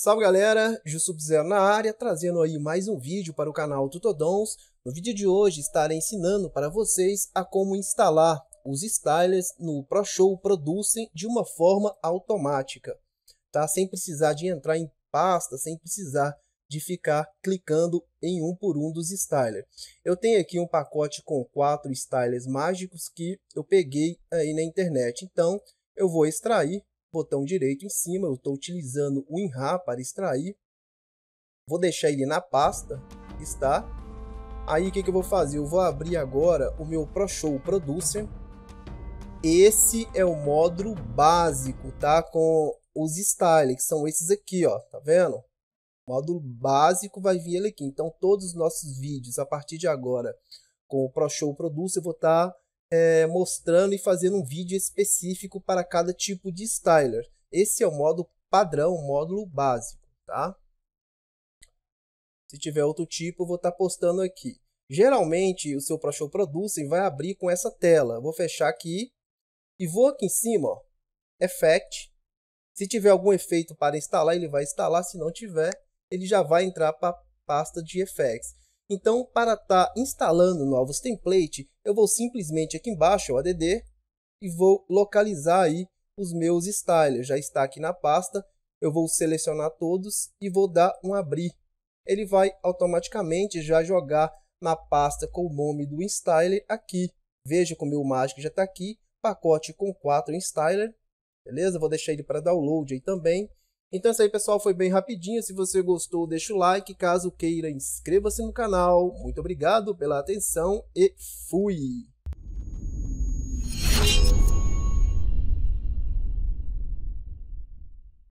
Salve galera, Zero na área, trazendo aí mais um vídeo para o canal Tutodons. No vídeo de hoje estarei ensinando para vocês a como instalar os stylers no ProShow Producem de uma forma automática, tá? Sem precisar de entrar em pasta, sem precisar de ficar clicando em um por um dos stylers. Eu tenho aqui um pacote com quatro stylers mágicos que eu peguei aí na internet, então eu vou extrair botão direito em cima, eu estou utilizando o WinRAR para extrair. Vou deixar ele na pasta, está. Aí o que, que eu vou fazer? Eu vou abrir agora o meu ProShow Producer. Esse é o módulo básico, tá? Com os styles, que são esses aqui, ó, tá vendo? O módulo básico vai vir ele aqui. Então todos os nossos vídeos, a partir de agora, com o ProShow Producer, eu vou estar... Tá é, mostrando e fazendo um vídeo específico para cada tipo de styler. Esse é o modo padrão, o módulo básico, tá? Se tiver outro tipo, eu vou estar tá postando aqui. Geralmente, o seu ProShow Producer vai abrir com essa tela. Vou fechar aqui e vou aqui em cima, ó, Effect. Se tiver algum efeito para instalar, ele vai instalar. Se não tiver, ele já vai entrar para a pasta de effects. Então, para estar tá instalando novos templates, eu vou simplesmente aqui embaixo, o add, e vou localizar aí os meus styles. Já está aqui na pasta, eu vou selecionar todos e vou dar um abrir. Ele vai automaticamente já jogar na pasta com o nome do styler aqui. Veja como o Magic já está aqui, pacote com 4 styler, beleza? Vou deixar ele para download aí também. Então é isso aí, pessoal. Foi bem rapidinho. Se você gostou, deixa o like. Caso queira, inscreva-se no canal. Muito obrigado pela atenção e fui!